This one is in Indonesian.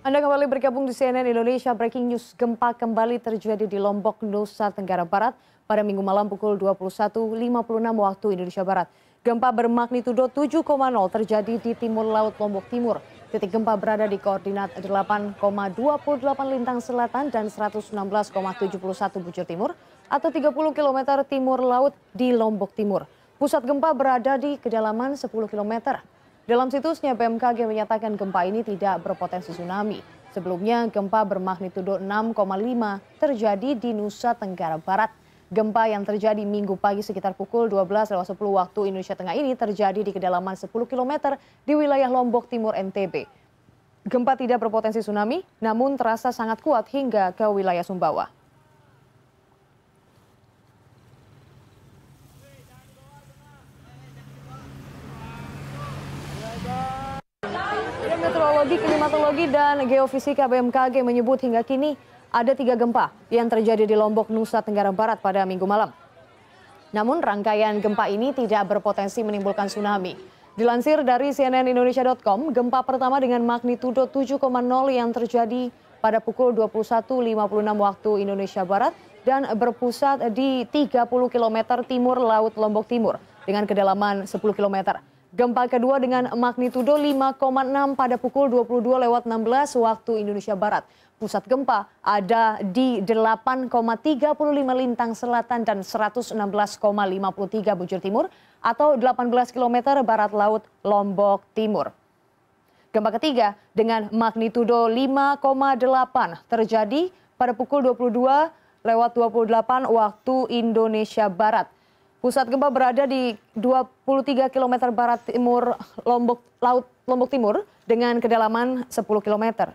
Anda kembali bergabung di CNN Indonesia Breaking News. Gempa kembali terjadi di Lombok, Nusa Tenggara Barat pada minggu malam pukul 21.56 waktu Indonesia Barat. Gempa bermagnitudo 7,0 terjadi di timur laut Lombok Timur. Titik gempa berada di koordinat 8,28 lintang selatan dan 116,71 bujur timur atau 30 km timur laut di Lombok Timur. Pusat gempa berada di kedalaman 10 km. Dalam situsnya, BMKG menyatakan gempa ini tidak berpotensi tsunami. Sebelumnya, gempa bermagnitudo 6,5 terjadi di Nusa Tenggara Barat. Gempa yang terjadi minggu pagi sekitar pukul 12.10 waktu Indonesia Tengah ini terjadi di kedalaman 10 km di wilayah Lombok Timur NTB. Gempa tidak berpotensi tsunami, namun terasa sangat kuat hingga ke wilayah Sumbawa. Meteorologi, Klimatologi, dan Geofisika BMKG menyebut hingga kini ada tiga gempa yang terjadi di Lombok, Nusa Tenggara Barat pada minggu malam. Namun rangkaian gempa ini tidak berpotensi menimbulkan tsunami. Dilansir dari cnnindonesia.com, gempa pertama dengan magnitudo 7,0 yang terjadi pada pukul 21.56 waktu Indonesia Barat dan berpusat di 30 km timur Laut Lombok Timur dengan kedalaman 10 km. Gempa kedua dengan magnitudo 5,6 pada pukul 22 lewat 16 waktu Indonesia Barat. Pusat gempa ada di 8,35 lintang selatan dan 116,53 bujur timur atau 18 km barat laut Lombok Timur. Gempa ketiga dengan magnitudo 5,8 terjadi pada pukul 22 lewat 28 waktu Indonesia Barat Pusat gempa berada di 23 km barat timur Lombok Laut Lombok Timur dengan kedalaman 10 km.